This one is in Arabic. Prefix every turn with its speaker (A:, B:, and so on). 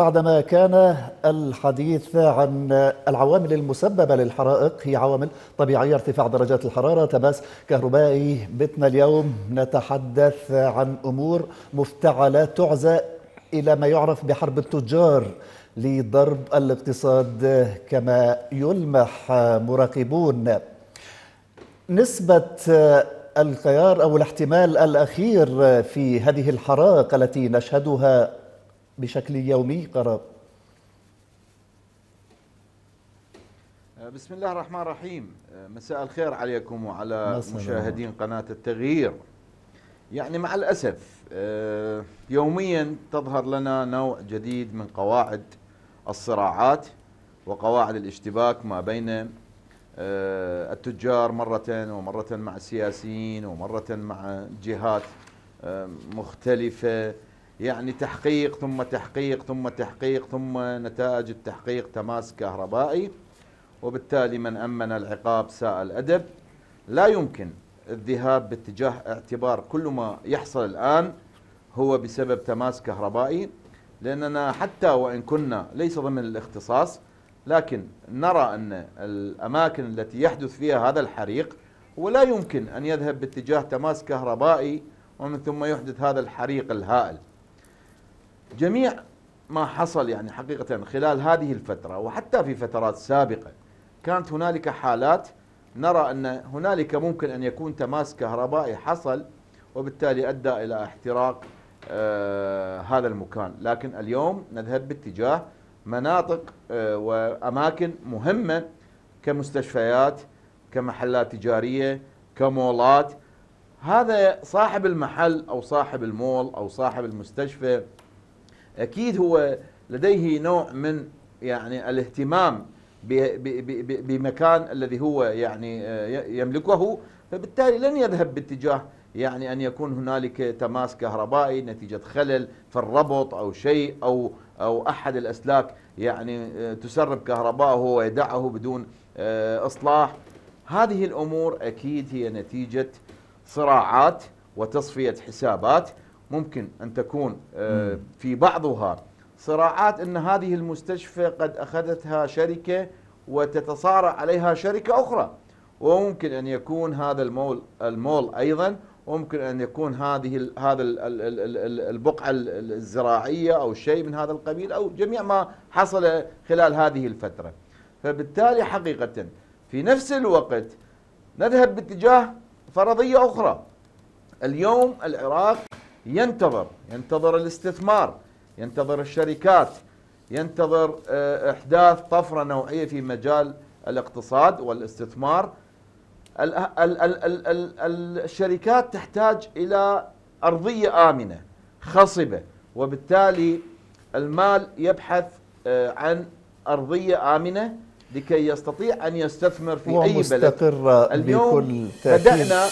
A: بعدما كان الحديث عن العوامل المسببة للحرائق هي عوامل طبيعية ارتفاع درجات الحرارة تباس كهربائي بتنا اليوم نتحدث عن أمور مفتعلة تعزى إلى ما يعرف بحرب التجار لضرب الاقتصاد كما يلمح مراقبون نسبة الخيار أو الاحتمال الأخير في هذه الحرائق التي نشهدها بشكل يومي قرار
B: أه، بسم الله الرحمن الرحيم أه، مساء الخير عليكم وعلى مشاهدين قناة التغيير يعني مع الأسف أه، يوميا تظهر لنا نوع جديد من قواعد الصراعات وقواعد الاشتباك ما بين التجار مرة ومرة مع السياسيين ومرة مع جهات مختلفة يعني تحقيق ثم تحقيق ثم تحقيق ثم نتائج التحقيق تماس كهربائي وبالتالي من أمن العقاب ساء الأدب لا يمكن الذهاب باتجاه اعتبار كل ما يحصل الآن هو بسبب تماس كهربائي لأننا حتى وإن كنا ليس ضمن الاختصاص لكن نرى أن الأماكن التي يحدث فيها هذا الحريق ولا يمكن أن يذهب باتجاه تماس كهربائي ومن ثم يحدث هذا الحريق الهائل جميع ما حصل يعني حقيقة خلال هذه الفترة وحتى في فترات سابقة كانت هنالك حالات نرى أن هنالك ممكن أن يكون تماس كهربائي حصل وبالتالي أدى إلى احتراق آه هذا المكان لكن اليوم نذهب باتجاه مناطق آه وأماكن مهمة كمستشفيات كمحلات تجارية كمولات هذا صاحب المحل أو صاحب المول أو صاحب المستشفى اكيد هو لديه نوع من يعني الاهتمام بمكان الذي هو يعني آه، يملكه فبالتالي لن يذهب باتجاه يعني ان يكون هنالك تماس كهربائي نتيجه خلل في الربط او شيء او او احد الاسلاك يعني آه، تسرب كهرباء وهو يدعه بدون آه، اصلاح هذه الامور اكيد هي نتيجه صراعات وتصفيه حسابات ممكن أن تكون آه، في بعضها صراعات أن هذه المستشفى قد أخذتها شركة وتتصارع عليها شركة أخرى وممكن أن يكون هذا المول المول أيضا وممكن أن يكون هذه هذا البقعة الزراعية أو شيء من هذا القبيل أو جميع ما حصل خلال هذه الفترة فبالتالي حقيقة في نفس الوقت نذهب باتجاه فرضية أخرى اليوم العراق ينتظر ينتظر الاستثمار ينتظر الشركات ينتظر آه، احداث طفره نوعيه في مجال الاقتصاد والاستثمار الشركات تحتاج الى ارضيه امنه خصبه وبالتالي المال يبحث آه، عن ارضيه امنه لكي يستطيع ان يستثمر في اي بلد ومستقرة بكل تأثير. بدانا